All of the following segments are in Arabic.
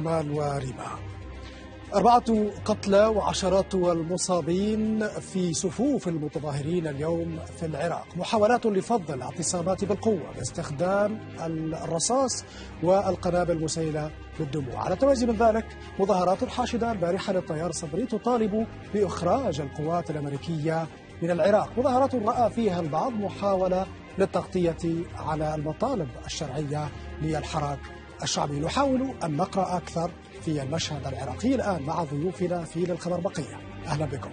جمال وريما أربعة قتلى وعشرات المصابين في صفوف المتظاهرين اليوم في العراق محاولات لفض الاعتصامات بالقوة باستخدام الرصاص والقنابل المسيلة بالدموع على التوازي من ذلك مظاهرات حاشدة البارحة للطيار الصدري تطالب بإخراج القوات الأمريكية من العراق مظاهرات رأى فيها البعض محاولة للتغطية على المطالب الشرعية للحراك الشعبي نحاول أن نقرأ أكثر في المشهد العراقي الآن مع ضيوفنا في للخبر بقية أهلا بكم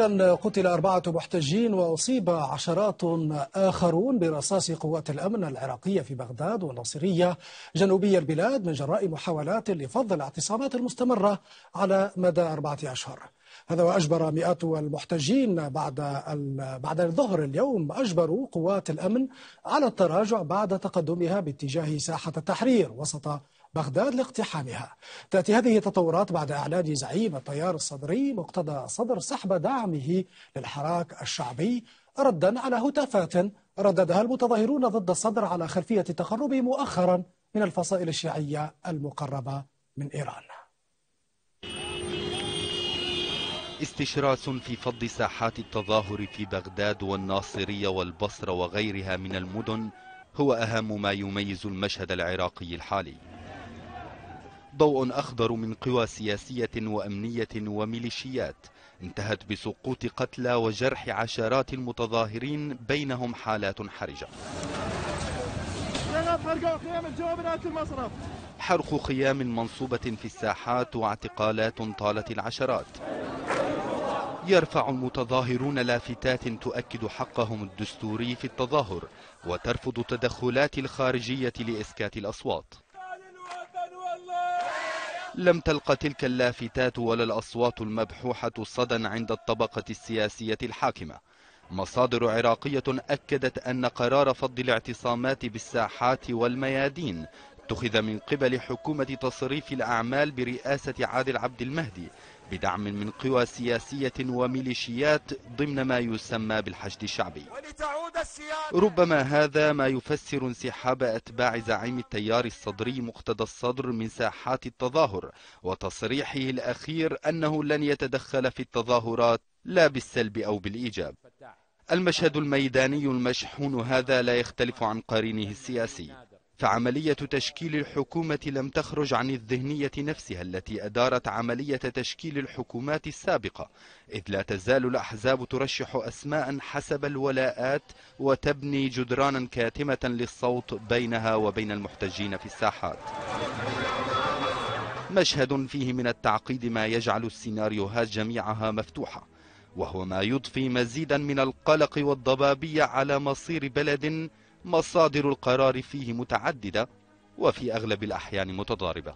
إذا قتل أربعة محتجين وأصيب عشرات آخرون برصاص قوات الأمن العراقية في بغداد والناصرية جنوبي البلاد من جراء محاولات لفض الاعتصامات المستمرة على مدى أربعة أشهر هذا وأجبر مئات المحتجين بعد بعد الظهر اليوم أجبروا قوات الأمن على التراجع بعد تقدمها باتجاه ساحة التحرير وسط بغداد لاقتحامها تأتي هذه التطورات بعد إعلان زعيم التيار الصدري مقتدى صدر سحب دعمه للحراك الشعبي ردا على هتافات رددها المتظاهرون ضد الصدر على خلفية التقرب مؤخرا من الفصائل الشيعية المقربة من إيران استشراس في فض ساحات التظاهر في بغداد والناصرية والبصرة وغيرها من المدن هو أهم ما يميز المشهد العراقي الحالي ضوء أخضر من قوى سياسية وأمنية وميليشيات انتهت بسقوط قتلى وجرح عشرات المتظاهرين بينهم حالات حرجة حرق خيام منصوبة في الساحات واعتقالات طالت العشرات يرفع المتظاهرون لافتات تؤكد حقهم الدستوري في التظاهر وترفض التدخلات الخارجية لإسكات الأصوات لم تلق تلك اللافتات ولا الأصوات المبحوحة صدى عند الطبقة السياسية الحاكمة مصادر عراقية أكدت أن قرار فض الاعتصامات بالساحات والميادين اتخذ من قبل حكومة تصريف الأعمال برئاسة عادل عبد المهدي بدعم من قوى سياسية وميليشيات ضمن ما يسمى بالحشد الشعبي ربما هذا ما يفسر انسحاب أتباع زعيم التيار الصدري مقتدى الصدر من ساحات التظاهر وتصريحه الأخير أنه لن يتدخل في التظاهرات لا بالسلب أو بالإيجاب المشهد الميداني المشحون هذا لا يختلف عن قرينه السياسي فعملية تشكيل الحكومة لم تخرج عن الذهنية نفسها التي أدارت عملية تشكيل الحكومات السابقة إذ لا تزال الأحزاب ترشح أسماء حسب الولاءات وتبني جدرانا كاتمة للصوت بينها وبين المحتجين في الساحات مشهد فيه من التعقيد ما يجعل السيناريوهات جميعها مفتوحة وهو ما يضفي مزيدا من القلق والضبابية على مصير بلد مصادر القرار فيه متعددة وفي أغلب الأحيان متضاربة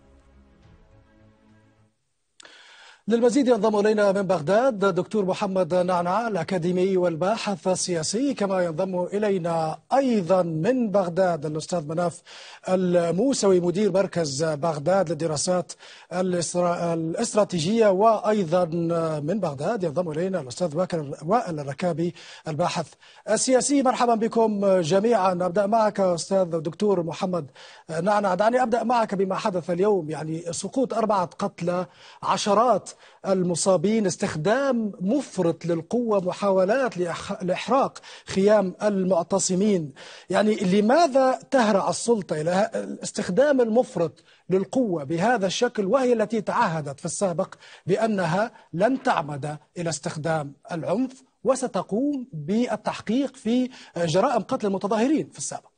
للمزيد ينضم إلينا من بغداد دكتور محمد نعنع الأكاديمي والباحث السياسي كما ينضم إلينا أيضا من بغداد الأستاذ مناف الموسوي مدير مركز بغداد للدراسات الاستراتيجية وأيضا من بغداد ينضم إلينا الأستاذ وائل الركابي الباحث السياسي مرحبا بكم جميعا أبدأ معك أستاذ دكتور محمد نعنع دعني أبدأ معك بما حدث اليوم يعني سقوط أربعة قتلى عشرات المصابين استخدام مفرط للقوة محاولات لإحراق خيام المعتصمين يعني لماذا تهرع السلطة إلى استخدام المفرط للقوة بهذا الشكل وهي التي تعهدت في السابق بأنها لن تعمد إلى استخدام العنف وستقوم بالتحقيق في جرائم قتل المتظاهرين في السابق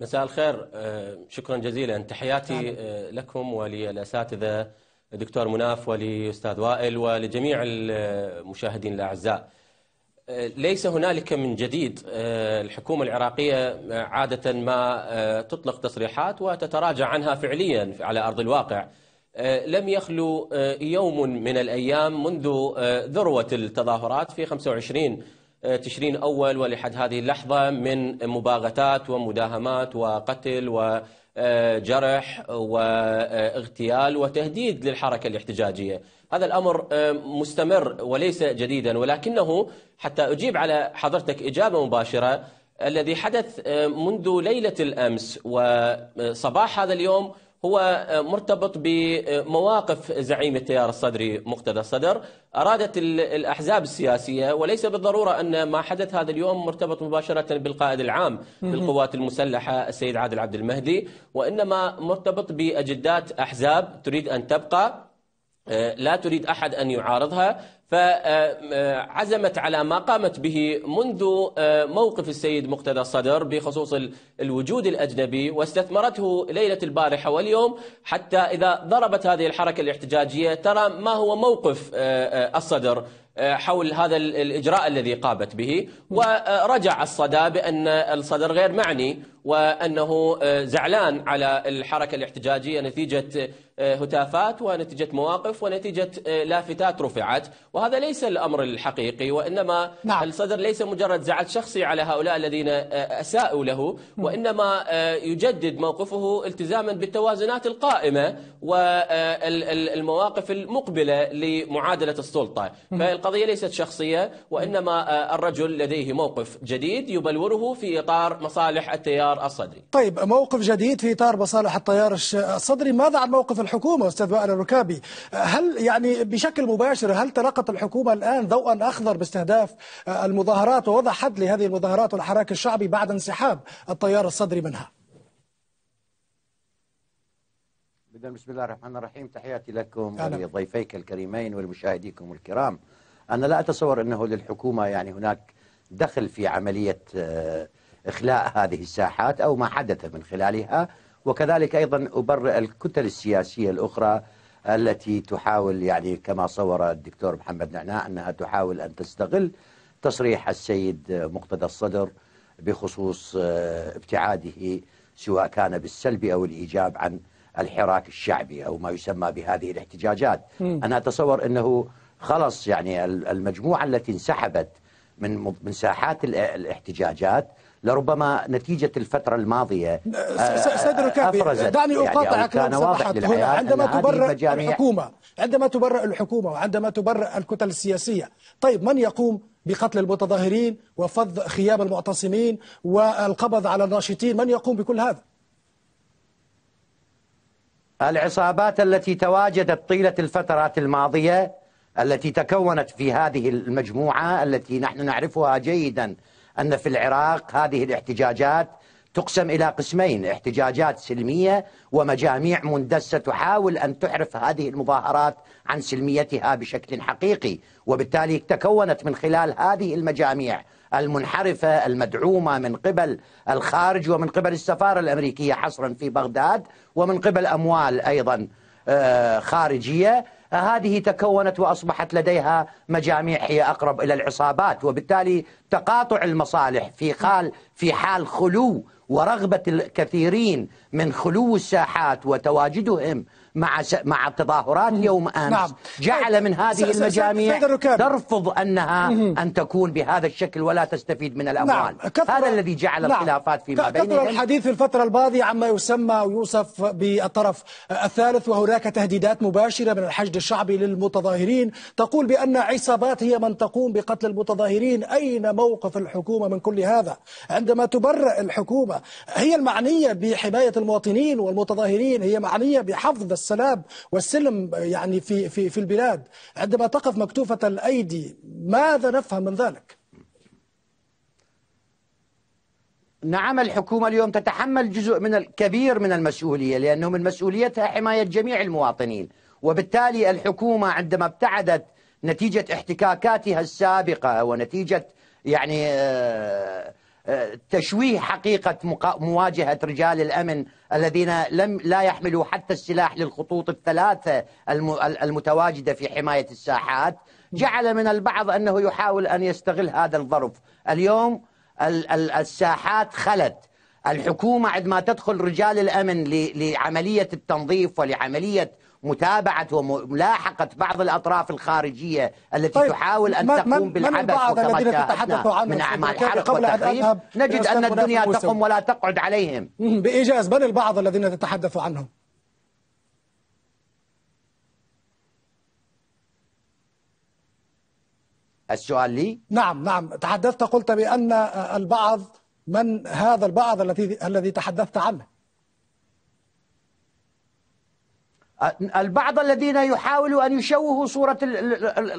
مساء الخير آه، شكرا جزيلا تحياتي آه، لكم وللاساتذه دكتور مناف ولاستاذ وائل ولجميع المشاهدين الاعزاء. آه، ليس هنالك من جديد الحكومه العراقيه عاده ما تطلق تصريحات وتتراجع عنها فعليا على ارض الواقع. لم يخلو يوم من الايام منذ ذروه التظاهرات في 25 آه، تشرين أول ولحد هذه اللحظة من مباغتات ومداهمات وقتل و جرح واغتيال وتهديد للحركة الاحتجاجية هذا الأمر آه، مستمر وليس جديدا ولكنه حتى أجيب على حضرتك إجابة مباشرة الذي حدث آه، منذ ليلة الأمس وصباح هذا اليوم هو آه، مرتبط بمواقف زعيم التيار الصدري مقتدى الصدر أرادت الأحزاب السياسية وليس بالضرورة أن ما حدث هذا اليوم مرتبط مباشرة بالقائد العام للقوات المسلحة السيد عادل عبد المهدي وإنما مرتبط بأجدات أحزاب تريد أن تبقى آه، لا تريد أحد أن يعارضها فعزمت على ما قامت به منذ آه، موقف السيد مقتدى الصدر بخصوص الوجود الأجنبي واستثمرته ليلة البارحة واليوم حتى إذا ضربت هذه الحركة الاحتجاجية ترى ما هو موقف آه، آه، الصدر حول هذا الإجراء الذي قامت به ورجع الصدى بأن الصدر غير معني وأنه آه، زعلان على الحركة الاحتجاجية نتيجة آه، هتافات ونتيجة مواقف ونتيجة آه، لافتات رفعت وهذا ليس الأمر الحقيقي وإنما نعم. الصدر ليس مجرد زعل شخصي على هؤلاء الذين أساءوا له وإنما يجدد موقفه التزاما بالتوازنات القائمة والمواقف المقبلة لمعادلة السلطة فالقضية ليست شخصية وإنما الرجل لديه موقف جديد يبلوره في إطار مصالح التيار الطيار الصدري طيب موقف جديد في إطار مصالح الطيار الصدري ماذا عن موقف الحكومة أستاذ وائل الركابي هل يعني بشكل مباشر هل تلقت الحكومة الآن ضوءا أخضر باستهداف المظاهرات ووضع حد لهذه المظاهرات والحراك الشعبي بعد انسحاب الطيار الصدري منها بسم الله الرحمن الرحيم تحياتي لكم ولضيفيك الكريمين ولمشاهديكم الكرام أنا لا أتصور أنه للحكومة يعني هناك دخل في عملية آه، إخلاء هذه الساحات أو ما حدث من خلالها وكذلك أيضا أبرئ الكتل السياسية الأخرى التي تحاول يعني كما صور الدكتور محمد نعناع أنها تحاول أن تستغل تصريح السيد مقتدى الصدر بخصوص آه، ابتعاده سواء كان بالسلب أو الإيجاب عن الحراك الشعبي أو ما يسمى بهذه الاحتجاجات م. أنا أتصور أنه خلص يعني المجموعة التي انسحبت من من ساحات الاحتجاجات لربما نتيجة الفترة الماضية آه، سيد الركابي دعني يعني أقاطعك يعني سمحت هنا عندما تبرأ الحكومة عندما تبرأ الحكومة وعندما تبرأ الكتل السياسية طيب من يقوم بقتل المتظاهرين وفض خيام المعتصمين والقبض على الناشطين من يقوم بكل هذا العصابات التي تواجدت طيلة الفترات الماضية التي تكونت في هذه المجموعة التي نحن نعرفها جيداً أن في العراق هذه الاحتجاجات تقسم إلى قسمين احتجاجات سلمية ومجاميع مندسة تحاول أن تحرف هذه المظاهرات عن سلميتها بشكل حقيقي وبالتالي تكونت من خلال هذه المجاميع المنحرفة المدعومة من قبل الخارج ومن قبل السفارة الأمريكية حصرا في بغداد ومن قبل أموال أيضا آه، خارجية هذه تكونت وأصبحت لديها مجاميع هي أقرب إلى العصابات وبالتالي تقاطع المصالح في خال في حال خلو ورغبة الكثيرين من خلو الساحات وتواجدهم مع مع التظاهرات يوم امس نعم. جعل طيب. من هذه المجاميع ترفض انها ان تكون بهذا الشكل ولا تستفيد من الاموال نعم. هذا الذي جعل نعم. الخلافات فيما بينهم كثر الحديث في الفتره الماضيه عما يسمى ويوصف بالطرف الثالث وهناك تهديدات مباشره من الحشد الشعبي للمتظاهرين تقول بان عصابات هي من تقوم بقتل المتظاهرين اين موقف الحكومه من كل هذا عندما تبرئ الحكومه هي المعنيه بحمايه المواطنين والمتظاهرين هي معنيه بحفظ السلام والسلم يعني في في في البلاد عندما تقف مكتوفة الأيدي ماذا نفهم من ذلك؟ نعم الحكومة اليوم تتحمل جزء من الكبير من المسؤولية لأنه من مسؤوليتها حماية جميع المواطنين وبالتالي الحكومة عندما ابتعدت نتيجة احتكاكاتها السابقة ونتيجة يعني آه تشويه حقيقة مواجهة رجال الأمن الذين لم لا يحملوا حتى السلاح للخطوط الثلاثة المتواجدة في حماية الساحات جعل من البعض أنه يحاول أن يستغل هذا الظرف اليوم الساحات خلت الحكومة عندما تدخل رجال الأمن لعملية التنظيف ولعملية متابعة وملاحقة بعض الأطراف الخارجية التي طيب تحاول أن تقوم بالعبث وكما من أعمال حرق وتخريب نجد أن الدنيا تقوم ولا تقعد عليهم بإيجاز من البعض الذين تتحدث عنهم السؤال لي؟ نعم نعم تحدثت قلت بأن البعض من هذا البعض الذي الذي تحدثت عنه البعض الذين يحاولوا أن يشوهوا صورة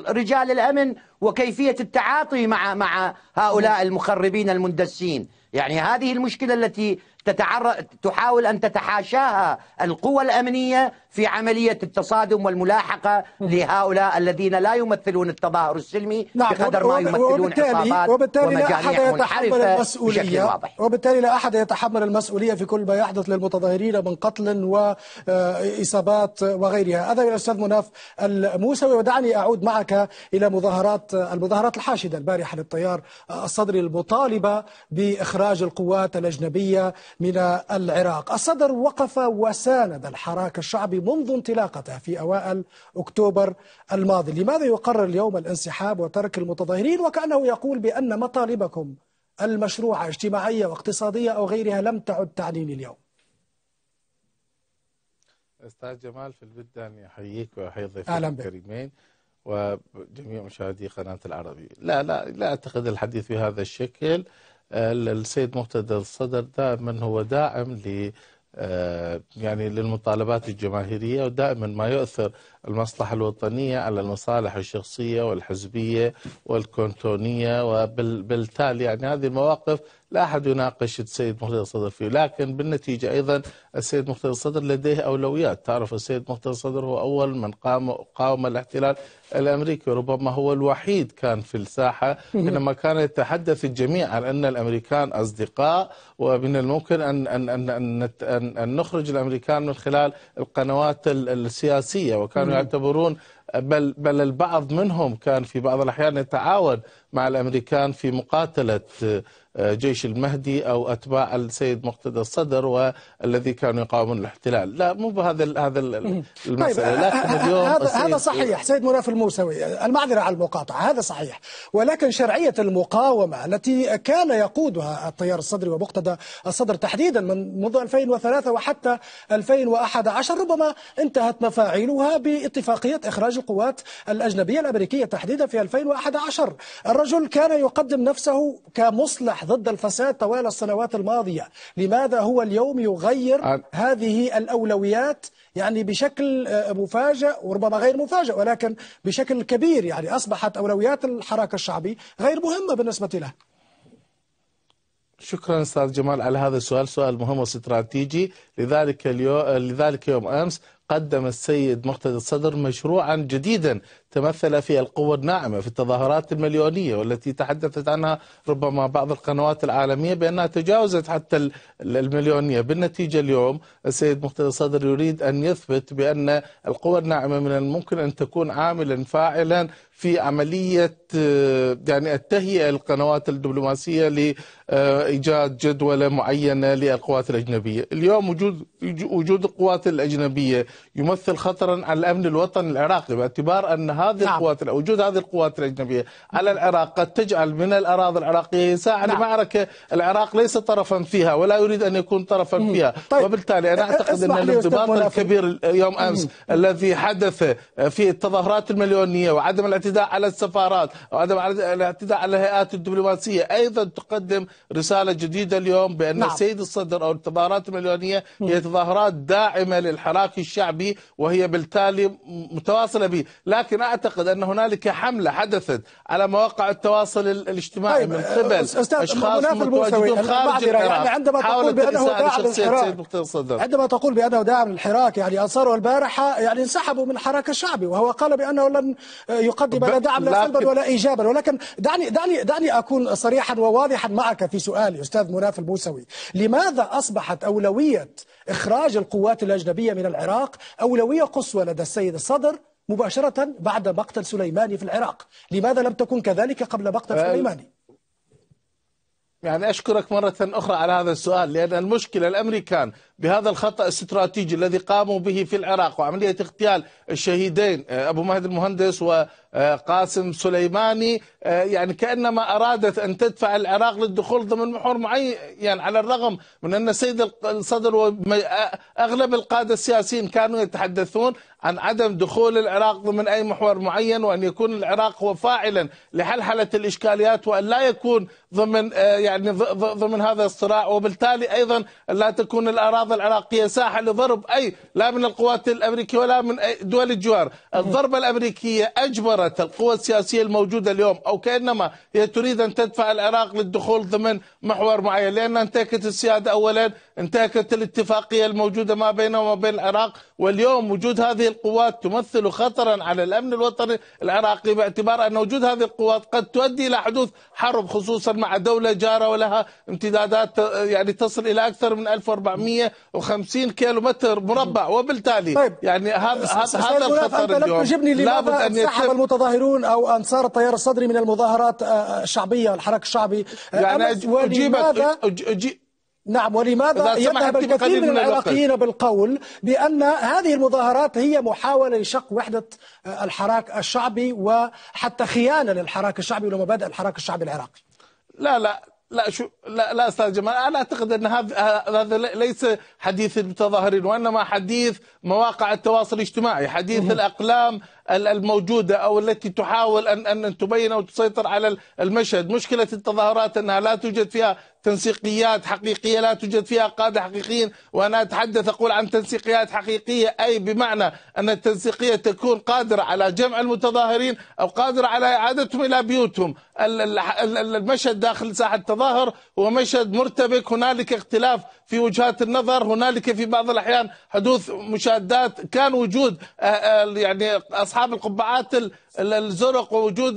رجال الأمن وكيفية التعاطي مع مع هؤلاء المخربين المندسين يعني هذه المشكلة التي تتعر... تحاول أن تتحاشاها القوى الأمنية في عملية التصادم والملاحقة لهؤلاء الذين لا يمثلون التظاهر السلمي نعم بقدر ما يمثلون عصابات وبالتالي لا أحد يتحمل المسؤولية وبالتالي لا أحد يتحمل المسؤولية في كل ما يحدث للمتظاهرين من قتل وإصابات آه، وغيرها هذا من الأستاذ مناف الموسوي ودعني أعود معك إلى مظاهرات المظاهرات الحاشدة البارحة للتيار آه، الصدري المطالبة بإخراج القوات الأجنبية من العراق الصدر وقف وساند الحراك الشعبي منذ انطلاقته في أوائل أكتوبر الماضي لماذا يقرر اليوم الانسحاب وترك المتظاهرين وكأنه يقول بأن مطالبكم المشروعة اجتماعية واقتصادية أو غيرها لم تعد تعنيني اليوم أستاذ جمال في البدء أن أحييك وأحيي ضيفك الكريمين وجميع مشاهدي قناة العربي لا لا لا أعتقد الحديث بهذا الشكل السيد مقتدى الصدر دائما هو داعم ل آه، يعني للمطالبات الجماهيرية ودائما ما يؤثر المصلحة الوطنية على المصالح الشخصية والحزبية والكونتونية وبالتالي يعني هذه المواقف لا أحد يناقش السيد مختار الصدر فيه لكن بالنتيجة أيضا السيد مختار الصدر لديه أولويات تعرف السيد مختار الصدر هو أول من قام قاوم الاحتلال الأمريكي ربما هو الوحيد كان في الساحة حينما كان يتحدث الجميع عن أن الأمريكان أصدقاء ومن الممكن أن, أن, أن, أن, أن نخرج الأمريكان من خلال القنوات السياسية وكان كانوا يعتبرون بل بل البعض منهم كان في بعض الاحيان يتعاون مع الامريكان في مقاتله آه، جيش المهدي أو أتباع السيد مقتدى الصدر والذي كانوا يقاومون الاحتلال لا مو بهذا هذا المسألة طيب لكن آه، آه، اليوم هذا هذا صحيح سيد مناف الموسوي المعذرة على المقاطعة هذا صحيح ولكن شرعية المقاومة التي كان يقودها التيار الصدري ومقتدى الصدر تحديدا من منذ 2003 وحتى 2011 ربما انتهت مفاعيلها باتفاقية إخراج القوات الأجنبية الأمريكية تحديدا في 2011 الرجل كان يقدم نفسه كمصلح الإصلاح ضد الفساد طوال السنوات الماضية لماذا هو اليوم يغير هذه الأولويات يعني بشكل آه، مفاجئ وربما غير مفاجئ ولكن بشكل كبير يعني أصبحت أولويات الحراك الشعبي غير مهمة بالنسبة له شكرا استاذ جمال على هذا السؤال سؤال مهم واستراتيجي لذلك اليوم لذلك يوم امس قدم السيد مقتدى الصدر مشروعا جديدا تمثل في القوة الناعمة في التظاهرات المليونية والتي تحدثت عنها ربما بعض القنوات العالمية بأنها تجاوزت حتى المليونية بالنتيجة اليوم السيد مقتدى الصدر يريد أن يثبت بأن القوة الناعمة من الممكن أن تكون عاملا فاعلا في عملية يعني التهيئة للقنوات الدبلوماسية لإيجاد جدولة معينة للقوات الأجنبية اليوم وجود وجود القوات الأجنبية يمثل خطرا على الامن الوطني العراقي باعتبار ان هذه نعم. القوات وجود هذه القوات الاجنبيه على العراق قد تجعل من الاراضي العراقيه ساعه نعم. لمعركه العراق ليس طرفا فيها ولا يريد ان يكون طرفا مم. فيها طيب. وبالتالي انا اعتقد ان الانضباط الكبير يوم امس مم. الذي حدث في التظاهرات المليونيه وعدم الاعتداء على السفارات وعدم الاعتداء على الهيئات الدبلوماسيه ايضا تقدم رساله جديده اليوم بان نعم. السيد الصدر او التظاهرات المليونيه هي تظاهرات داعمه للحراك الشعبي به وهي بالتالي متواصله به لكن اعتقد ان هنالك حمله حدثت على مواقع التواصل الاجتماعي طيب من قبل اشخاص متواجدون خارج يعني العراق يعني عندما تقول بانه داعم للحراك عندما تقول بانه داعم للحراك يعني انصاره البارحه يعني انسحبوا من الحراك الشعبي وهو قال بانه لن يقدم لا دعم لا سلبا ولا ايجابا ولكن دعني دعني دعني اكون صريحا وواضحا معك في سؤالي استاذ مناف البوسوي لماذا اصبحت اولويه إخراج القوات الأجنبية من العراق أولوية قصوى لدى السيد الصدر مباشرة بعد مقتل سليماني في العراق لماذا لم تكن كذلك قبل مقتل أه، سليماني يعني أشكرك مرة أخرى على هذا السؤال لأن المشكلة الأمريكان بهذا الخطأ الاستراتيجي الذي قاموا به في العراق وعملية اغتيال الشهيدين آه، أبو مهد المهندس وقاسم آه، سليماني آه، يعني كأنما أرادت أن تدفع العراق للدخول ضمن محور معين يعني على الرغم من أن السيد الصدر وأغلب القادة السياسيين كانوا يتحدثون عن عدم دخول العراق ضمن أي محور معين وأن يكون العراق هو فاعلا لحلحلة الإشكاليات وأن لا يكون ضمن آه، يعني ضمن هذا الصراع وبالتالي ايضا لا تكون الاراضي العراقيه ساحه لضرب اي لا من القوات الامريكيه ولا من دول الجوار، الضربه الامريكيه اجبرت القوى السياسيه الموجوده اليوم او كانما هي تريد ان تدفع العراق للدخول ضمن محور معين لان انتهكت السياده اولا انتهكت الاتفاقية الموجودة ما بينه وما بين العراق واليوم وجود هذه القوات تمثل خطرا على الأمن الوطني العراقي باعتبار أن وجود هذه القوات قد تؤدي إلى حدوث حرب خصوصا مع دولة جارة ولها امتدادات يعني تصل إلى أكثر من 1450 كيلو متر مربع وبالتالي طيب. يعني هذا هذا الخطر اليوم لابد لماذا انسحب المتظاهرون أو أنصار التيار الصدري من المظاهرات الشعبية آه، آه، الحراك الشعبي آه، يعني أجيبك أجيب نعم ولماذا يذهب الكثير من العراقيين بالقول بأن هذه المظاهرات هي محاولة لشق وحدة آه، الحراك الشعبي وحتى خيانة للحراك الشعبي ولمبادئ الحراك الشعبي العراقي لا لا لا شو لا لا استاذ جمال انا اعتقد ان هذا هذا ليس حديث المتظاهرين وانما حديث مواقع التواصل الاجتماعي، حديث الاقلام الموجودة أو التي تحاول أن أن تبين أو تسيطر على المشهد مشكلة التظاهرات أنها لا توجد فيها تنسيقيات حقيقية لا توجد فيها قادة حقيقيين وأنا أتحدث أقول عن تنسيقيات حقيقية أي بمعنى أن التنسيقية تكون قادرة على جمع المتظاهرين أو قادرة على إعادتهم إلى بيوتهم المشهد داخل ساحة التظاهر هو مشهد مرتبك هنالك اختلاف في وجهات النظر هنالك في بعض الأحيان حدوث مشادات كان وجود آه، آه، يعني أصحاب اصحاب القبعات الزرق ووجود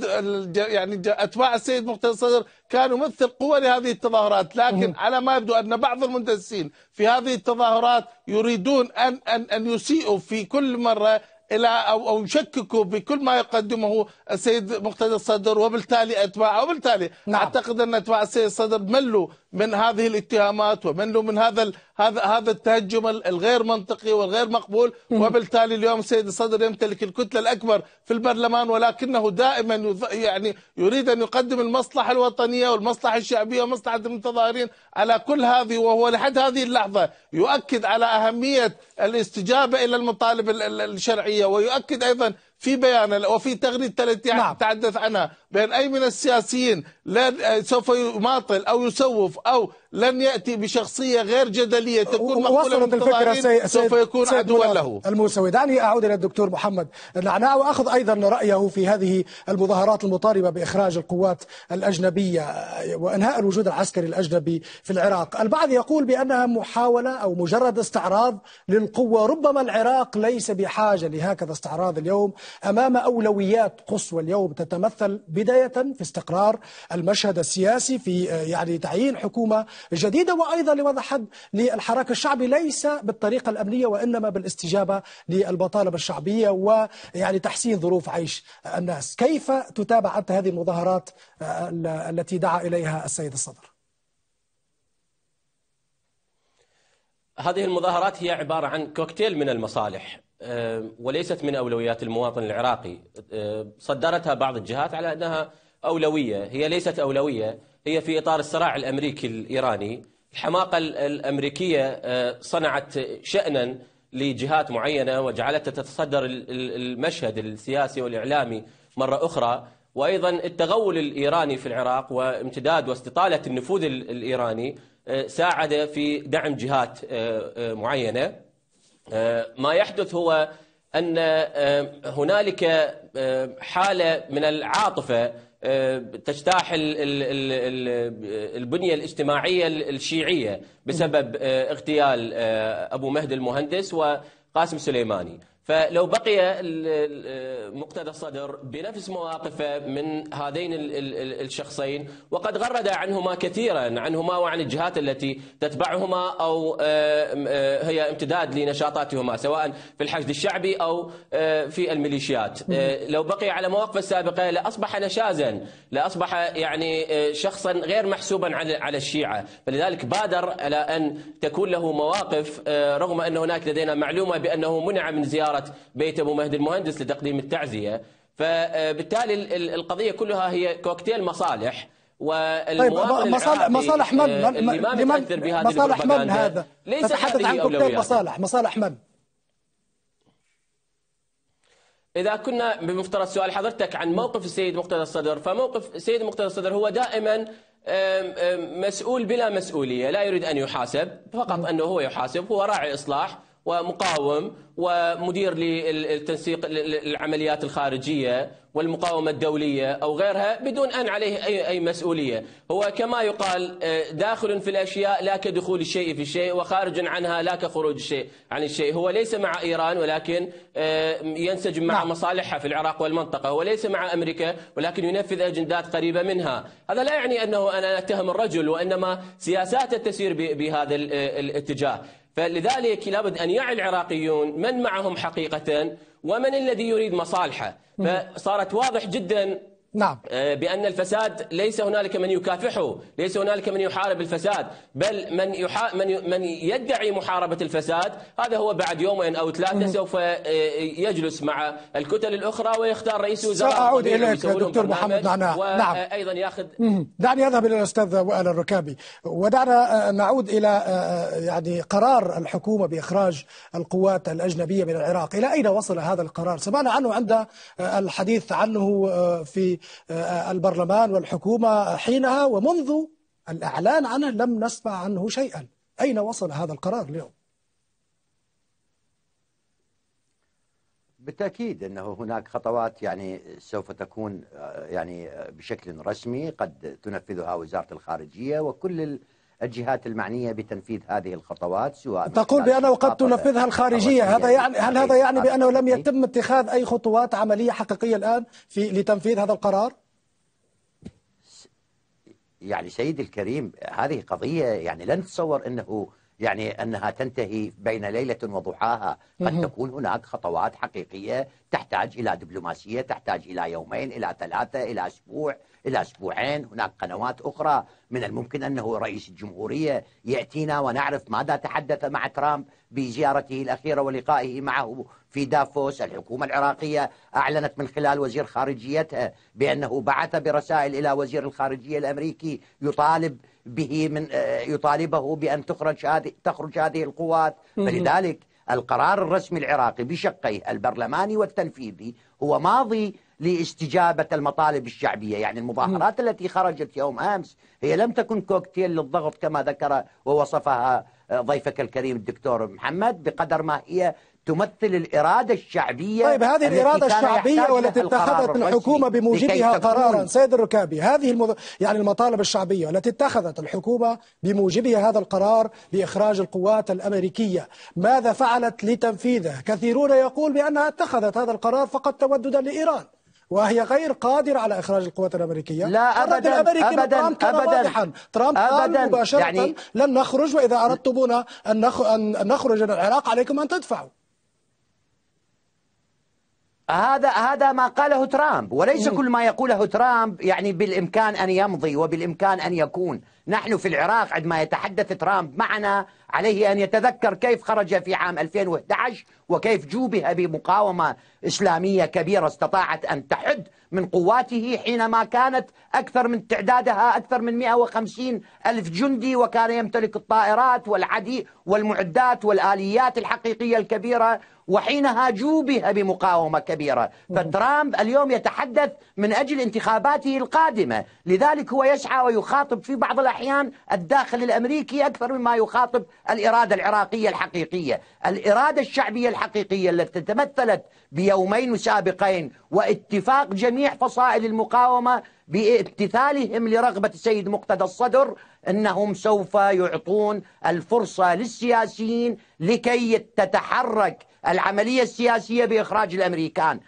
يعني اتباع السيد مقتدى الصدر كانوا مثل قوه لهذه التظاهرات، لكن على ما يبدو ان بعض المندسين في هذه التظاهرات يريدون ان ان ان يسيئوا في كل مره الى او او يشككوا بكل ما يقدمه السيد مقتدى الصدر وبالتالي اتباعه وبالتالي نعم. اعتقد ان اتباع السيد الصدر ملوا من هذه الاتهامات ومنه من هذا هذا هذا التهجم الغير منطقي والغير مقبول وبالتالي اليوم السيد الصدر يمتلك الكتله الاكبر في البرلمان ولكنه دائما يعني يريد ان يقدم المصلحه الوطنيه والمصلحه الشعبيه ومصلحه المتظاهرين على كل هذه وهو لحد هذه اللحظه يؤكد على اهميه الاستجابه الى المطالب الشرعيه ويؤكد ايضا في بيان وفي تغريدة التي نعم. تحدث عنها بأن أي من السياسيين لن آه، سوف يماطل أو يسوف أو لن يأتي بشخصية غير جدلية تكون مقبولة من الفكرة سي... سوف يكون سي... عدوا له الموسوي دعني أعود إلى الدكتور محمد النعناع وأخذ أيضا رأيه في هذه المظاهرات المطالبة بإخراج القوات الأجنبية آه، وإنهاء الوجود العسكري الأجنبي في العراق البعض يقول بأنها محاولة أو مجرد استعراض للقوة ربما العراق ليس بحاجة لهكذا استعراض اليوم أمام أولويات قصوى اليوم تتمثل ب بداية في استقرار المشهد السياسي في آه، يعني تعيين حكومة جديدة وأيضا لوضع حد للحراك الشعبي ليس بالطريقة الأمنية وإنما بالاستجابة للمطالب الشعبية ويعني تحسين ظروف عيش الناس كيف تتابع أنت هذه المظاهرات آه، التي دعا إليها السيد الصدر هذه المظاهرات هي عبارة عن كوكتيل من المصالح آه، وليست من أولويات المواطن العراقي آه، صدرتها بعض الجهات على أنها أولوية هي ليست أولوية هي في إطار الصراع الأمريكي الإيراني الحماقة الأمريكية آه، صنعت شأنا لجهات معينة وجعلتها تتصدر المشهد السياسي والإعلامي مرة أخرى وأيضا التغول الإيراني في العراق وامتداد واستطالة النفوذ الإيراني ساعد في دعم جهات معينة آه، ما يحدث هو أن آه، هنالك آه، حالة من العاطفة تجتاح البنية الاجتماعية الشيعية بسبب اغتيال أبو مهدي المهندس وقاسم سليماني فلو بقي مقتدى الصدر بنفس مواقفه من هذين الشخصين وقد غرد عنهما كثيرا عنهما وعن الجهات التي تتبعهما او آه، آه، هي امتداد لنشاطاتهما سواء في الحشد الشعبي او آه، في الميليشيات لو بقي على مواقفه السابقه لاصبح نشازا لاصبح يعني شخصا غير محسوبا على على الشيعه فلذلك بادر الى ان تكون له مواقف رغم ان هناك لدينا معلومه بانه منع من زياره زياره بيت ابو مهدي المهندس لتقديم التعزيه فبالتالي القضيه كلها هي كوكتيل مصالح طيب مصالح مصالح من من ما مصالح من آه، هذا ليس حد عن كوكتيل مصالح مصالح من إذا كنا بمفترض سؤال حضرتك عن موقف السيد مقتدى الصدر فموقف السيد مقتدى الصدر هو دائما مسؤول بلا مسؤولية لا يريد أن يحاسب فقط نعم. أنه هو يحاسب هو راعي إصلاح ومقاوم ومدير للتنسيق العمليات الخارجية والمقاومة الدولية أو غيرها بدون أن عليه أي, أي مسؤولية هو كما يقال آه، داخل في الأشياء لا كدخول الشيء في الشيء وخارج عنها لا كخروج الشيء عن الشيء هو ليس مع إيران ولكن آه، ينسجم مع نعم. مصالحها في العراق والمنطقة هو ليس مع أمريكا ولكن ينفذ أجندات قريبة منها هذا لا يعني أنه أنا أتهم الرجل وإنما سياساته تسير بهذا آه، الاتجاه فلذلك لابد أن يعي العراقيون من معهم حقيقة ومن الذي يريد مصالحه فصارت واضح جدا نعم آه، بأن الفساد ليس هنالك من يكافحه ليس هنالك من يحارب الفساد بل من, يحا... من, من يدعي محاربة الفساد هذا هو بعد يومين أو ثلاثة سوف آه، آه، يجلس مع الكتل الأخرى ويختار رئيس وزراء سأعود إليك دكتور محمد نعم. و... نعم أيضا يأخذ دعني أذهب إلى الأستاذ وائل الركابي ودعنا نعود إلى يعني قرار الحكومة بإخراج القوات الأجنبية من العراق إلى أين وصل هذا القرار سمعنا عنه عند الحديث عنه في آه، البرلمان والحكومة حينها ومنذ الإعلان عنه لم نسمع عنه شيئا أين وصل هذا القرار اليوم؟ بالتاكيد انه هناك خطوات يعني سوف تكون آه، يعني آه، بشكل رسمي قد تنفذها وزاره الخارجيه وكل الجهات المعنية بتنفيذ هذه الخطوات سواء تقول بأنه قد تنفذها الخارجية هذا يعني هل هذا يعني بأنه لم يتم اتخاذ أي خطوات عملية حقيقية الآن في لتنفيذ هذا القرار؟ يعني سيدي الكريم هذه قضية يعني لن تصور أنه يعني أنها تنتهي بين ليلة وضحاها قد تكون هناك خطوات حقيقية تحتاج إلى دبلوماسية تحتاج إلى يومين إلى ثلاثة إلى أسبوع إلى أسبوعين هناك قنوات أخرى من الممكن أنه رئيس الجمهورية يأتينا ونعرف ماذا تحدث مع ترامب بزيارته الأخيرة ولقائه معه في دافوس الحكومة العراقية أعلنت من خلال وزير خارجيتها بأنه بعث برسائل إلى وزير الخارجية الأمريكي يطالب به من آه، يطالبه بأن تخرج هذه تخرج هذه القوات فلذلك القرار الرسمي العراقي بشقيه البرلماني والتنفيذي هو ماضي لاستجابة المطالب الشعبية يعني المظاهرات م. التي خرجت يوم أمس هي لم تكن كوكتيل للضغط كما ذكر ووصفها آه، ضيفك الكريم الدكتور محمد بقدر ما هي تمثل الإرادة الشعبية طيب هذه الإرادة الشعبية والتي اتخذت الحكومة بموجبها قرارا سيد الركابي هذه المض... يعني المطالب الشعبية التي اتخذت الحكومة بموجبها هذا القرار بإخراج القوات الأمريكية ماذا فعلت لتنفيذه كثيرون يقول بأنها اتخذت هذا القرار فقط توددا لإيران وهي غير قادرة على إخراج القوات الأمريكية لا أبدا الأمريكي أبدا ترامب كان أبدا واضحا ترامب أبدا قال يعني مباشرة يعني لن نخرج وإذا أردتمونا أن, نخرج إلى العراق عليكم أن تدفعوا هذا هذا ما قاله ترامب وليس كل ما يقوله ترامب يعني بالامكان ان يمضي وبالامكان ان يكون نحن في العراق عندما يتحدث ترامب معنا عليه أن يتذكر كيف خرج في عام 2011 وكيف جوبه بمقاومة إسلامية كبيرة استطاعت أن تحد من قواته حينما كانت أكثر من تعدادها أكثر من 150 ألف جندي وكان يمتلك الطائرات والعدي والمعدات والآليات الحقيقية الكبيرة وحينها جوبه بمقاومة كبيرة فترامب اليوم يتحدث من أجل انتخاباته القادمة لذلك هو يسعى ويخاطب في بعض الأحيان أحيان الداخل الأمريكي أكثر مما يخاطب الإرادة العراقية الحقيقية الإرادة الشعبية الحقيقية التي تمثلت بيومين سابقين واتفاق جميع فصائل المقاومة بامتثالهم لرغبة السيد مقتدى الصدر أنهم سوف يعطون الفرصة للسياسيين لكي تتحرك العملية السياسية بإخراج الأمريكان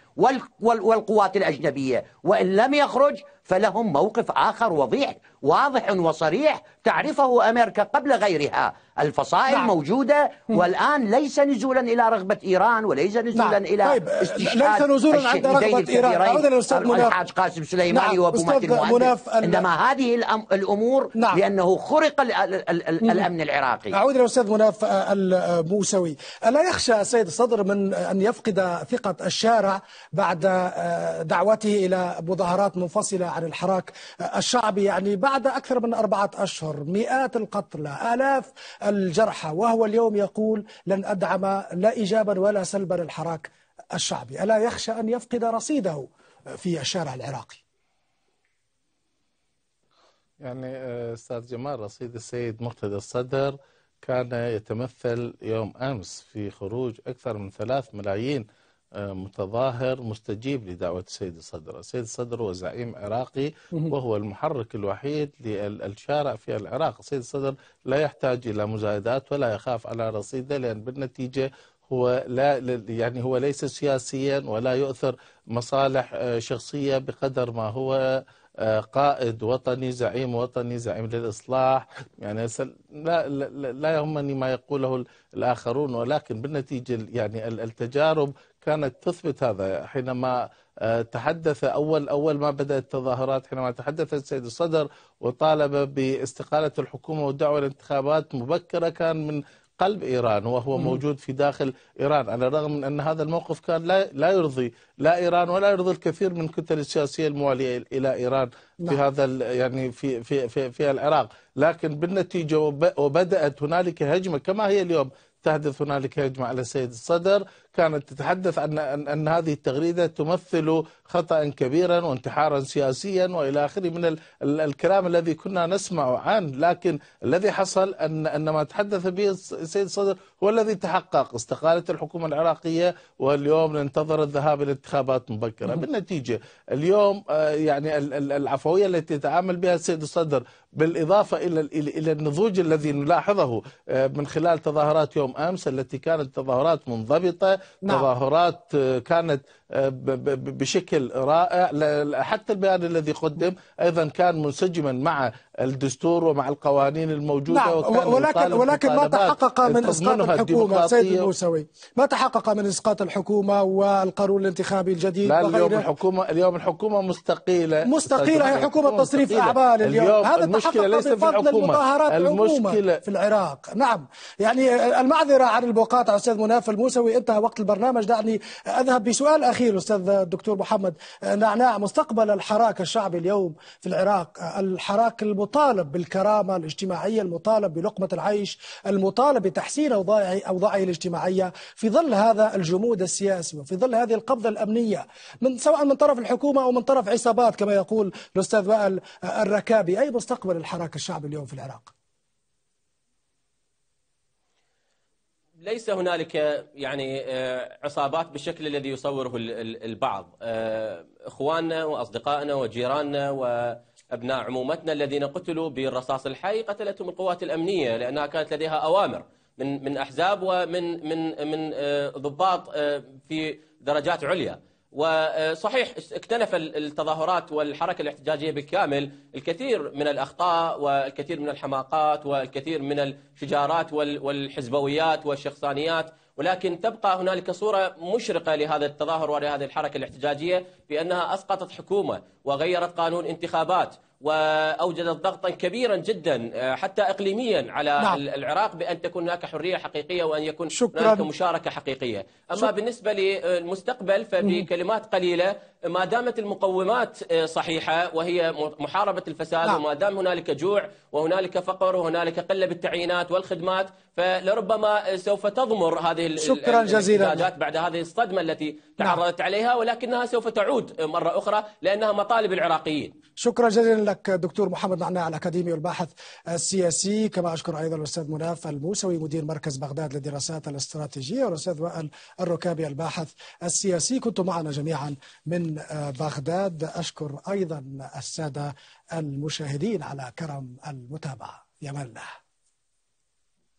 والقوات الأجنبية وإن لم يخرج فلهم موقف آخر وضيح واضح وصريح تعرفه أمريكا قبل غيرها الفصائل نعم. موجودة والآن ليس نزولا إلى رغبة إيران وليس نزولا نعم. إلى طيب. ليس نزولا عند رغبة إيران أعود مناف الحاج قاسم سليماني نعم. وأبو ماتن مناف إنما هذه الأمور نعم. لأنه خرق ال ال ال الأمن العراقي أعود الأستاذ مناف آه، الموسوي ألا يخشى السيد الصدر من أن يفقد ثقة الشارع بعد آه، دعوته إلى مظاهرات منفصلة عن الحراك آه، الشعبي يعني بعد بعد أكثر من أربعة أشهر مئات القتلى آلاف الجرحى وهو اليوم يقول لن أدعم لا إيجابا ولا سلبا الحراك الشعبي ألا يخشى أن يفقد رصيده في الشارع العراقي يعني آه، استاذ جمال رصيد السيد مرتضى الصدر كان يتمثل يوم امس في خروج اكثر من ثلاث ملايين آه، متظاهر مستجيب لدعوة السيد الصدر السيد الصدر هو زعيم عراقي وهو المحرك الوحيد للشارع في العراق السيد الصدر لا يحتاج إلى مزايدات ولا يخاف على رصيده لأن بالنتيجة هو لا يعني هو ليس سياسيا ولا يؤثر مصالح آه، شخصيه بقدر ما هو آه، قائد وطني زعيم وطني زعيم للإصلاح يعني لا, لا, لا يهمني ما يقوله الآخرون ولكن بالنتيجة يعني التجارب كانت تثبت هذا حينما آه، تحدث أول أول ما بدأت التظاهرات حينما تحدث السيد الصدر وطالب باستقالة الحكومة والدعوة الانتخابات مبكرة كان من قلب إيران وهو موجود في داخل إيران على الرغم من أن هذا الموقف كان لا, لا يرضي لا إيران ولا يرضي الكثير من الكتل السياسية الموالية إلى إيران في نعم. هذا يعني في في في, في العراق لكن بالنتيجة وبدأت هنالك هجمة كما هي اليوم تحدث هنالك هجمة على السيد الصدر كانت تتحدث عن أن هذه التغريدة تمثل خطأ كبيرا وانتحارا سياسيا وإلى آخره من الكلام الذي كنا نسمع عنه لكن الذي حصل أن أن ما تحدث به السيد الصدر هو الذي تحقق استقالت الحكومة العراقية واليوم ننتظر الذهاب إلى انتخابات مبكرة بالنتيجة اليوم آه، يعني العفوية التي يتعامل بها السيد الصدر بالإضافة إلى إلى النضوج الذي نلاحظه آه، من خلال تظاهرات يوم أمس التي كانت تظاهرات منضبطة نعم. تظاهرات آه، كانت آه، بشكل رائع حتى البيان الذي قدم أيضا كان منسجما مع الدستور ومع القوانين الموجوده نعم ولكن ولكن ما تحقق من اسقاط الحكومه سيد الموسوي ما تحقق من اسقاط الحكومه والقانون الانتخابي الجديد لا اليوم الحكومه اليوم الحكومه مستقيله مستقيله هي حكومه تصريف اعمال اليوم, هذا المشكله ليس في الحكومه المشكله في العراق نعم يعني المعذره عن المقاطعه استاذ مناف الموسوي انتهى وقت البرنامج دعني اذهب بسؤال اخير استاذ الدكتور محمد نعناع مستقبل الحراك الشعبي اليوم في العراق الحراك المت... المطالب بالكرامة الاجتماعية المطالب بلقمة العيش المطالب بتحسين أوضاعه الاجتماعية في ظل هذا الجمود السياسي وفي ظل هذه القبضة الأمنية من سواء من طرف الحكومة أو من طرف عصابات كما يقول الأستاذ وائل الركابي أي مستقبل الحراك الشعبي اليوم في العراق؟ ليس هنالك يعني آه، عصابات بالشكل الذي يصوره البعض آه، اخواننا واصدقائنا وجيراننا و أبناء عمومتنا الذين قتلوا بالرصاص الحي قتلتهم القوات الأمنية لأنها كانت لديها أوامر من من أحزاب ومن من من آه، ضباط آه، في درجات عليا وصحيح آه، اكتنف التظاهرات والحركة الاحتجاجية بالكامل الكثير من الأخطاء والكثير من الحماقات والكثير من الشجارات والحزبويات والشخصانيات ولكن تبقى هنالك صورة مشرقة لهذا التظاهر ولهذه الحركة الاحتجاجية بأنها أسقطت حكومة وغيرت قانون انتخابات واوجدت ضغطا كبيرا جدا آه، حتى اقليميا على نعم. العراق بان تكون هناك حريه حقيقيه وان يكون شكرا. هناك مشاركه حقيقيه، اما شكرا. بالنسبه للمستقبل فبكلمات قليله ما دامت المقومات آه، صحيحه وهي محاربه الفساد نعم. وما دام هنالك جوع وهنالك فقر وهنالك قله بالتعيينات والخدمات فلربما سوف تضمر هذه شكرا جزيلا بعد هذه الصدمة التي تعرضت نعم. عليها ولكنها سوف تعود مرة أخرى لأنها مطالب العراقيين شكرا جزيلا لك دكتور محمد نعناع الأكاديمي والباحث السياسي كما أشكر أيضا الأستاذ مناف الموسوي مدير مركز بغداد للدراسات الاستراتيجية والأستاذ وائل الركابي الباحث السياسي كنتم معنا جميعا من آه، بغداد أشكر أيضا السادة المشاهدين على كرم المتابعة يا